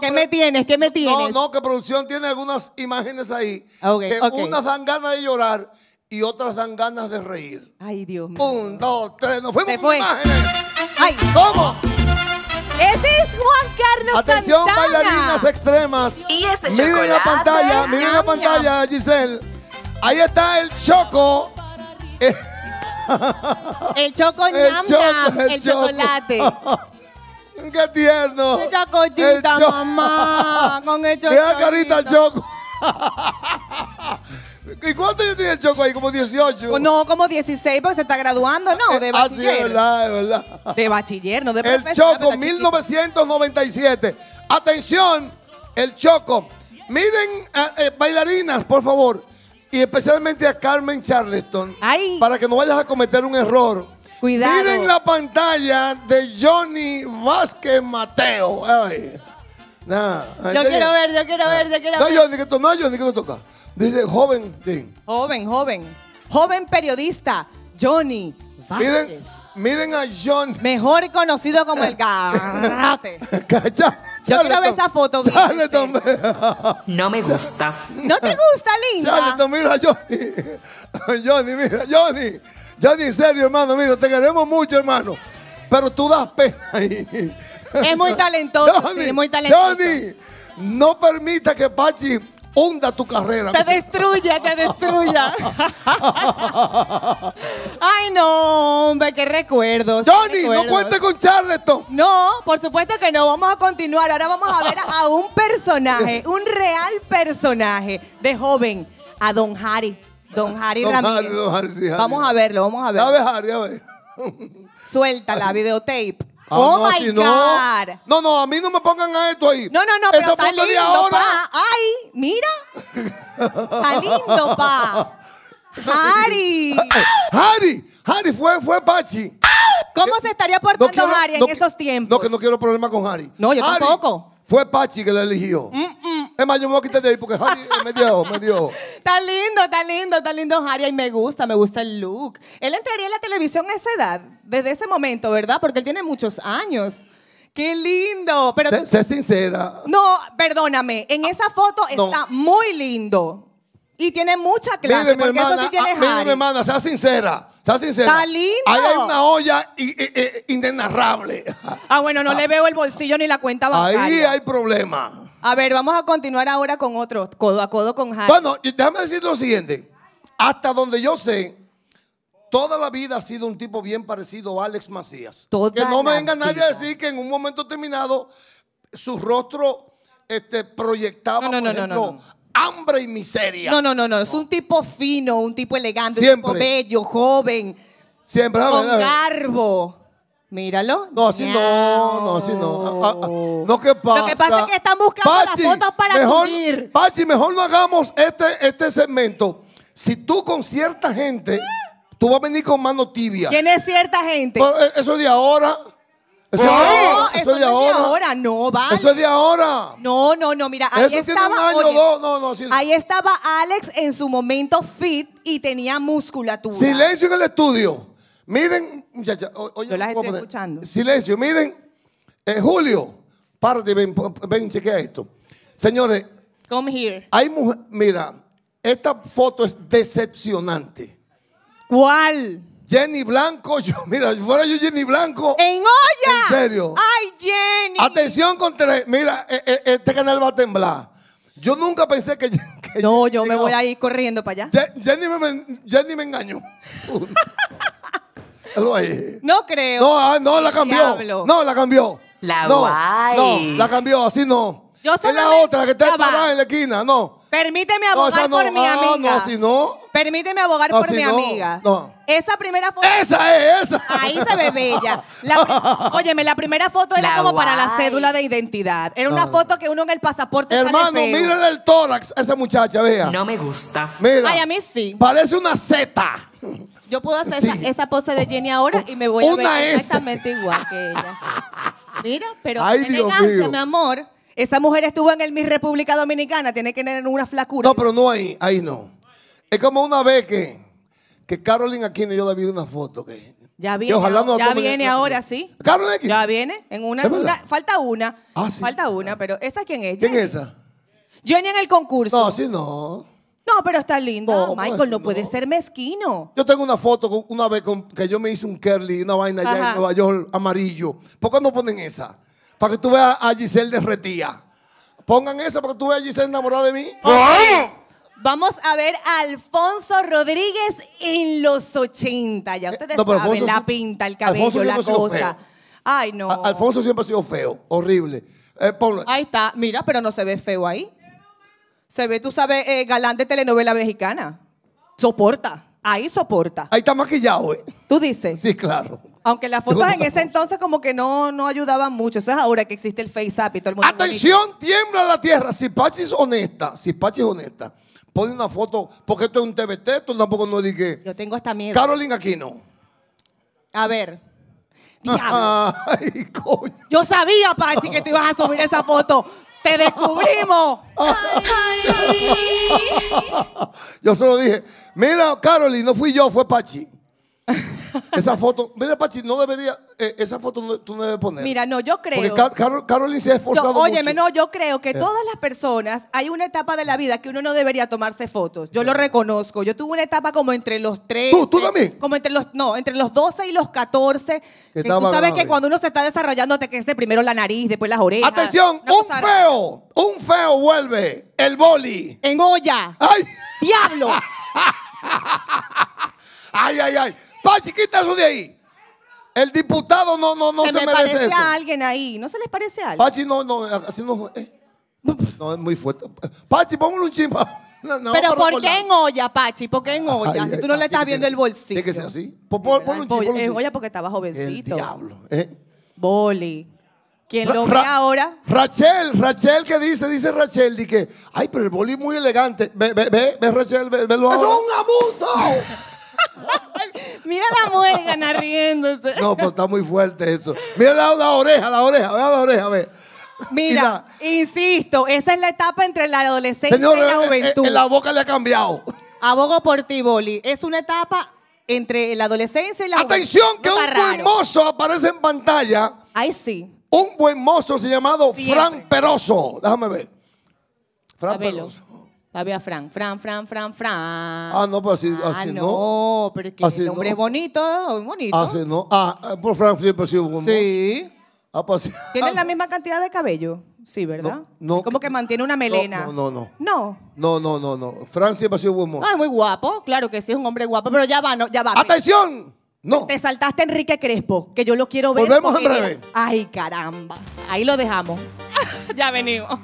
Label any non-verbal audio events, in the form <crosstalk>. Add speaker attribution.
Speaker 1: ¿Qué me tienes? ¿Qué me tienes? No, no, que producción tiene algunas imágenes ahí. que unas dan ganas de llorar y otras dan ganas de reír. Ay, Dios mío. Un, dos, tres, nos fuimos con imágenes. Ay. ¿Cómo? Ese es Juan Carlos Atención, bailarinas extremas. Y este miren chocolate. la pantalla, miren la pantalla, Giselle. Ahí está el Choco. El Choco, <laughs> el chocolate. <laughs> qué tierno. Mucha cosita, mamá. Con el <laughs> choco. Mira carita el choco.
Speaker 2: <laughs> ¿Y cuánto yo tiene el Choco ahí? ¿Como 18? Pues no, como 16, porque se está graduando, ¿no? De eh, bachiller. Ah, es verdad, es verdad. De bachiller, no de profesor. El Choco,
Speaker 1: 1997. Atención, el Choco. Miren, eh, bailarinas, por favor. Y especialmente a Carmen Charleston. Ay. Para que no vayas a cometer un error Miren la pantalla de Johnny Vázquez Mateo. No. yo quiero ver, yo quiero ver, yo ah. quiero no, ver. Johnny, que to, no, Johnny, que no toca. Dice joven.
Speaker 2: Joven, joven. Joven periodista, Johnny Vázquez. Miren, miren a Johnny. Mejor conocido como el <laughs>
Speaker 1: garrote. Cacha. Yo quiero ver esa foto. Charleton. <laughs> no me gusta. ¿No te gusta, linda? Sale, mira a Johnny. <laughs> Johnny, mira, Johnny. Ya en serio, hermano, mira, te queremos mucho, hermano. Pero tú das pena ahí. Es muy talentoso, sí, es muy talentoso. Johnny, no permita que Pachi hunda tu carrera. Te destruya, te destruya. Ay, no, hombre, qué
Speaker 2: recuerdos. Johnny, no cuente con Charleston. No, por supuesto que no. Vamos a continuar. Ahora vamos a ver a un personaje, un real personaje de joven, a Don Harry. Don Harry don Ramírez. Vamos a verlo, vamos a verlo. A ver, Harry, a ver. Suelta la videotape. Ah, oh my God. No, no, a mí no me pongan a
Speaker 1: esto ahí. No, no, no, pero está lindo, ahora... pa.
Speaker 2: Ay, mira.
Speaker 1: está lindo, pa. <laughs> Harry. Harry, Harry fue, fue Pachi. ¿Cómo se estaría portando Harry en esos tiempos? No, que no quiero problema con Harry. No, yo tampoco. Fue Pachi que la eligió. Mm, mm. Es más, yo me voy a quitar de ahí porque Harry me dio, me dio. Está
Speaker 2: lindo, está lindo, está lindo Harry. Y me gusta, me gusta el look. Él entraría en la televisión a esa edad, desde ese momento, ¿verdad? Porque él tiene muchos años. ¡Qué lindo! Pero sé,
Speaker 1: sincera.
Speaker 2: No, perdóname. En esa foto está muy lindo. Y tiene mucha clase, eso sí tiene ah, mi hermana,
Speaker 1: sincera, sincera. Está lindo. Ahí hay una olla indenarrable
Speaker 2: Ah, bueno, no ah. le veo el bolsillo ni la cuenta bancaria. Ahí hay
Speaker 1: problema.
Speaker 2: A ver, vamos a continuar ahora con otro, codo a codo con Jaime.
Speaker 1: Bueno, déjame decir lo siguiente. Hasta donde yo sé, toda la vida ha sido un tipo bien parecido a Alex Macías. que no me venga nadie a decir que en un momento terminado su rostro este, proyectaba, hambre y miseria. No, no, no, no. Es
Speaker 2: un tipo fino, un tipo elegante, un tipo bello, joven. Siempre, con
Speaker 1: garbo. Míralo. No, así no, no, así no. pasa? Ah, ah, ah. Lo que pasa es que están buscando Pachi, las fotos para mejor, subir. Pachi, mejor no hagamos este, este segmento. Si tú con cierta gente, tú vas a venir con mano tibia. ¿Quién
Speaker 2: es cierta gente? Eh, eso eso de ahora.
Speaker 1: Eso, no, ahora, eso, es de ahora.
Speaker 2: no vale. Eso es de
Speaker 1: ahora. No, no, no,
Speaker 2: mira, ahí estaba. Ahí estaba Alex en su momento fit y tenía musculatura. Silencio
Speaker 1: en el estudio. Miren, oye, Yo las estoy escuchando. Silencio, miren. Eh, Julio, parte ven, chequea esto. Señores,
Speaker 2: Come here.
Speaker 1: hay mira, esta foto es decepcionante. ¿Cuál? Jenny Blanco, yo, mira, fuera yo Jenny Blanco. ¡En olla! En serio.
Speaker 2: ¡Ay, Jenny!
Speaker 1: Atención con tres. Mira, eh, eh, este canal va a temblar. Yo nunca pensé que. <laughs> no, yo me voy a ir corriendo para allá. Jenny me, Jenny me <laughs> No creo. No, ah, no, la cambió. No, la cambió. La no, guay. No, la cambió, así no. es la otra, que está parada en la esquina, no. Permíteme abogar por mi ah, amiga. no, no, si no. Permíteme abogar por mi amiga. no.
Speaker 2: Esa primera foto.
Speaker 1: Esa es, esa.
Speaker 2: Ahí se ve bella. <laughs> Óyeme, la primera foto era La como para la cédula de identidad. Era una ah. foto que uno en el pasaporte Hermano, Miren mírenle
Speaker 1: el tórax esa muchacha, vea. No me gusta. Mira. Ay, a mí sí. Parece una Z.
Speaker 2: Yo puedo hacer esa, pose de Jenny ahora y me voy a ver exactamente igual que ella. <laughs> Mira, pero Ay, elegancia, mi amor. Esa mujer estuvo en el Miss República Dominicana, tiene que tener una flacura. No, pero no ahí,
Speaker 1: ahí no. Es como una vez que, que Carolyn Aquino, yo la vi una foto que...
Speaker 2: Ya viene, ya viene ahora, sí. ¿Caroline Aquino. Ya viene, en una, falta una, ah, falta una, pero ¿esa quién es? ¿Quién es esa? Jenny en el concurso. No, sí, no. No, pero está lindo. Michael, no, puede ser mezquino.
Speaker 1: Yo tengo una foto una vez que yo me hice un curly, una vaina allá en Nueva York, amarillo. ¿Por qué no ponen esa? Para que tú veas a Giselle derretida. Pongan esa para que tú veas a Giselle enamorada de mí. Vamos a
Speaker 2: ver a Alfonso Rodríguez en los 80. Ya eh, ustedes saben, la pinta, el cabello, la cosa.
Speaker 1: Ay, no. Alfonso siempre ha sido feo, horrible. Eh, ahí
Speaker 2: está. Mira, pero no se ve feo ahí. Se ve, tú sabes, galante eh, galán de telenovela mexicana. Soporta. Ahí soporta. Ahí está maquillado, ¿eh? Tú dices. Sí, claro. Aunque las fotos en ese entonces como que no, no ayudaban mucho. Eso es ahora que existe el Face y todo el mundo.
Speaker 1: Atención, tiembla la tierra. Si Pachi es honesta, si Pachi es honesta, pone una foto, porque esto es un TVT, tú tampoco no dije. Yo tengo hasta miedo. Carolina no. A ver. <laughs> Ay, coño. Yo sabía, Pachi, que te ibas a subir esa foto.
Speaker 2: ¡Te descubrimos!
Speaker 1: yo solo dije, mira, Carolyn, no fui yo, fue Pachi. <laughs> Esa foto, mira, Pachi, no debería, eh, esa foto tú no debes poner. Mira, no,
Speaker 2: yo creo. Porque se ha esforzado. mucho óyeme, no, yo creo que eh. todas las personas, hay una etapa de la vida que uno no debería tomarse fotos. Yo lo reconozco. Yo tuve una etapa como entre los tres. ¿Tú, tú también? Como entre los, no, entre los 12 y los 14. Que eh, tú sabes que cuando uno se está desarrollando te crece primero la nariz, después las orejas. Atención, un
Speaker 1: feo, un feo vuelve, el boli. En olla. ¡Ay! ¡Diablo! <laughs> ¡Ay, ay, ay! Pachi, quita eso de ahí. El diputado no, no, no se, se me parece a
Speaker 2: alguien ahí. ¿No se les parece a alguien? Pachi,
Speaker 1: no, no, así no. Eh. No, es muy fuerte. Pachi, póngale un chimpa. <laughs>
Speaker 2: No, pero ¿por qué en olla, Pachi? ¿Por qué en olla? si tú no le estás viendo el bolsillo. Tiene que sea así. Pon un chimpa. En olla porque estaba jovencito. El diablo. Eh. Boli.
Speaker 1: ¿Quién lo ve ahora. Rachel, Rachel, ¿qué dice? Dice Rachel, di que, ay, pero el boli muy elegante. Ve, ve, ve, ve Rachel, ve, lo. ahora. ¡Es un abuso!
Speaker 2: <laughs> Mira la ganar riéndose. No, pues
Speaker 1: está muy fuerte eso. Mira la, oreja, la oreja, vea la oreja, ver.
Speaker 2: Mira, insisto, esa es la etapa entre la adolescencia y la eh, eh, juventud. En, eh, la
Speaker 1: boca le ha cambiado.
Speaker 2: Abogo por ti, Boli. Es una etapa entre la adolescencia y la Atención, que un buen mozo
Speaker 1: aparece en pantalla. Ahí sí. Un buen monstruo se llamado Fran Peroso. Déjame ver. Fran Peroso.
Speaker 2: Había Fran, Fran, Fran, Fran, Fran. Ah,
Speaker 1: no, pero así, ah, así no. no. pero es que es el hombre
Speaker 2: bonito, muy bonito. Así ah,
Speaker 1: no. Ah, eh, por pues Fran siempre ha sido bonito. Sí. Ah, pues, Tiene la
Speaker 2: ah. misma cantidad de cabello, sí,
Speaker 1: ¿verdad? No. como que mantiene una melena. No, no, no. No. No, no, no, no. Fran siempre ha sido buen mozo. Ah,
Speaker 2: es muy guapo, claro que sí, es un hombre guapo, pero ya va, no, ya va. ¡Atención! No. Te saltaste Enrique Crespo, que yo lo quiero ver. Volvemos en breve. Ay, caramba. Ahí lo dejamos. <laughs> ya venimos.